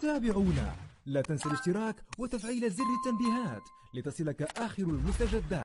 تابعونا لا تنسى الاشتراك وتفعيل زر التنبيهات لتصلك آخر المستجدات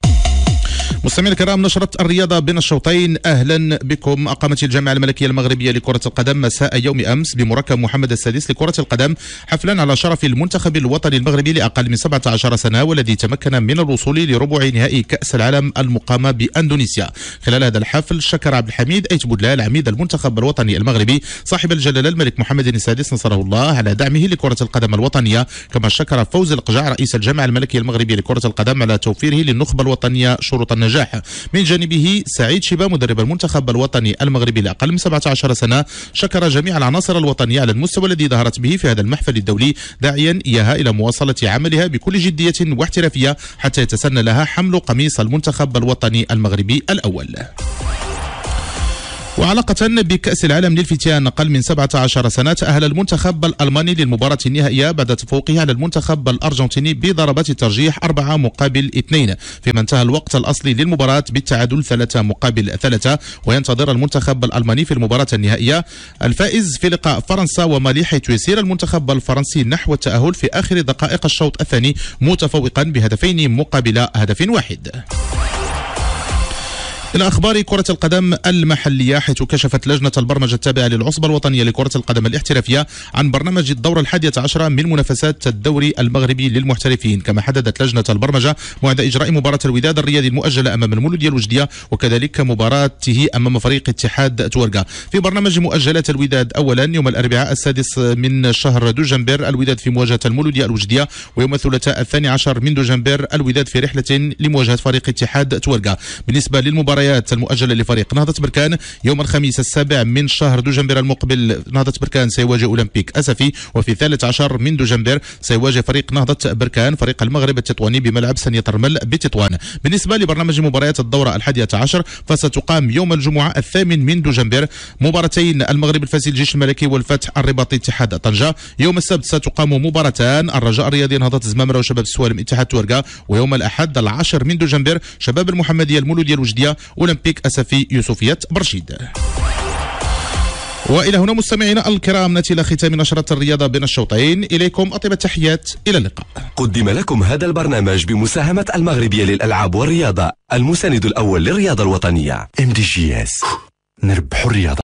مستمعينا الكرام نشرة الرياضة بين الشوطين أهلا بكم أقامت الجامعة الملكية المغربية لكرة القدم مساء يوم أمس بمركب محمد السادس لكرة القدم حفلا على شرف المنتخب الوطني المغربي لأقل من 17 سنة والذي تمكن من الوصول لربع نهائي كأس العالم المقام بأندونيسيا خلال هذا الحفل شكر عبد الحميد أيت بودلال عميد المنتخب الوطني المغربي صاحب الجلالة الملك محمد السادس نصره الله على دعمه لكرة القدم الوطنية كما شكر فوز القجع رئيس الجامعة الملكية المغربية لكرة القدم على توفيره للنخبة الوطنية شروط النجاح الساحة من جانبه سعيد شبا مدرب المنتخب الوطني المغربي لأقل من 17 سنة شكر جميع العناصر الوطنية على المستوى الذي ظهرت به في هذا المحفل الدولي داعيا إياها إلى مواصلة عملها بكل جدية واحترافية حتى يتسنى لها حمل قميص المنتخب الوطني المغربي الأول وعلاقة بكأس العالم للفتيان أقل من 17 سنة أهل المنتخب الألماني للمباراة النهائية بعد تفوقه على المنتخب الأرجنتيني بضربات الترجيح أربعة مقابل اثنين فيما انتهى الوقت الأصلي للمباراة بالتعادل ثلاثة مقابل ثلاثة وينتظر المنتخب الألماني في المباراة النهائية الفائز في لقاء فرنسا ومالي حيث يسير المنتخب الفرنسي نحو التأهل في آخر دقائق الشوط الثاني متفوقا بهدفين مقابل هدف واحد إلى أخبار كرة القدم المحلية حيث كشفت لجنة البرمجة التابعة للعصبة الوطنية لكرة القدم الاحترافية عن برنامج الدورة الحادية عشرة من منافسات الدوري المغربي للمحترفين كما حددت لجنة البرمجة موعد إجراء مباراة الوداد الرياضي المؤجلة أمام المولودية الوجدية وكذلك مباراته أمام فريق اتحاد تورقة في برنامج مؤجلات الوداد أولا يوم الأربعاء السادس من شهر دجنبر الوداد في مواجهة المولودية الوجدية ويوم الثلاثاء الثاني عشر من دجنبر الوداد في رحلة لمواجهة فريق اتحاد تورقة بالنسبة للمباراة المباريات المؤجلة لفريق نهضة بركان يوم الخميس السابع من شهر دجنبر المقبل نهضة بركان سيواجه أولمبيك أسفي وفي الثالث عشر من دجنبر سيواجه فريق نهضة بركان فريق المغرب التطواني بملعب سنية ترمل بتطوان بالنسبة لبرنامج مباريات الدورة الحادية عشر فستقام يوم الجمعة الثامن من دجنبر مباراتين المغرب الفاسي الجيش الملكي والفتح الرباطي اتحاد طنجة يوم السبت ستقام مباراتان الرجاء الرياضي نهضة زمامرة وشباب السوالم اتحاد تورقة ويوم الأحد العاشر من دجنبر شباب المحمدية المولودية الوجدية أولمبيك أسفي يوسفية برشيد والى هنا مستمعينا الكرام ناتي الى ختام نشره الرياضه بين الشوطين اليكم اطيب التحيات الى اللقاء قدم لكم هذا البرنامج بمساهمه المغربيه للالعاب والرياضه المساند الاول للرياضه الوطنيه ام دي جي اس نربحوا الرياضه